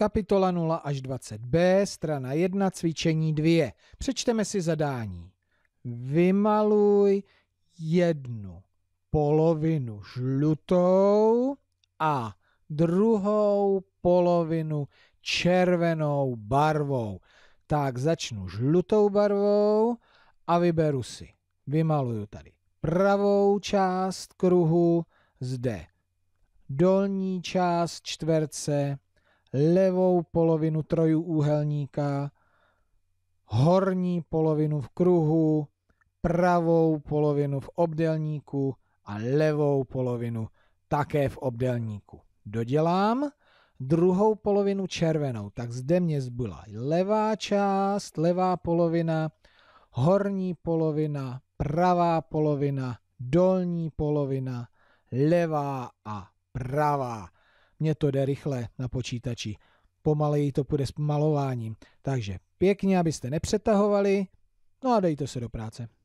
Kapitola 0 až 20b, strana 1, cvičení 2. Přečteme si zadání. Vymaluj jednu polovinu žlutou a druhou polovinu červenou barvou. Tak začnu žlutou barvou a vyberu si. Vymaluju tady pravou část kruhu, zde dolní část čtverce, levou polovinu trojúhelníka, horní polovinu v kruhu, pravou polovinu v obdelníku a levou polovinu také v obdelníku. Dodělám druhou polovinu červenou, tak zde mě zbyla levá část, levá polovina, horní polovina, pravá polovina, dolní polovina, levá a pravá mně to jde rychle na počítači. Pomaleji to půjde s pomalováním. Takže pěkně, abyste nepřetahovali, no a dejte se do práce.